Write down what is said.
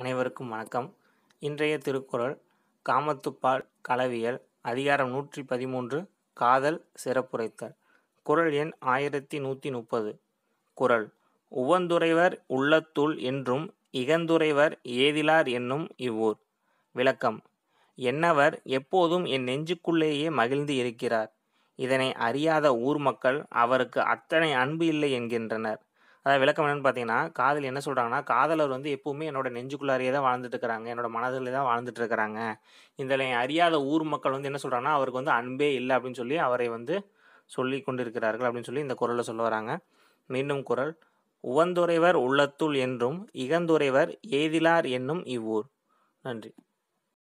அனைவருக்கும் வணக்கம் இன்றைய திருக்குறள் காமத்துப்பால் களவியல் அதிகாரம் நூற்றி பதிமூன்று காதல் சிறப்புரைத்தல் குரல் எண் ஆயிரத்தி நூற்றி முப்பது குரல் உவந்துறைவர் உள்ளத்துள் என்றும் இகந்துறைவர் ஏதிலார் என்னும் இவ்வூர் விளக்கம் என்னவர் எப்போதும் என் நெஞ்சுக்குள்ளேயே மகிழ்ந்து இருக்கிறார் இதனை அறியாத ஊர் மக்கள் அவருக்கு அத்தனை அன்பு இல்லை என்கின்றனர் அதாவது விளக்கம் என்னென்னு பார்த்தீங்கன்னா காதல் என்ன சொல்கிறாங்கன்னா காதலர் வந்து எப்போவுமே என்னோட நெஞ்சுக்குள்ளாரியே தான் வாழ்ந்துட்டு இருக்கிறாங்க என்னோட மனதில் தான் வாழ்ந்துட்டு இருக்கிறாங்க இதில் அறியாத ஊர் மக்கள் வந்து என்ன சொல்கிறாங்கன்னா அவருக்கு வந்து அன்பே இல்லை அப்படின்னு சொல்லி அவரை வந்து சொல்லி கொண்டிருக்கிறார்கள் அப்படின்னு சொல்லி இந்த குரலில் சொல்ல வராங்க மீண்டும் குரல் உவந்துறைவர் உள்ளத்துள் என்றும் இகந்துறைவர் ஏதிலார் என்னும் இவ்வூர் நன்றி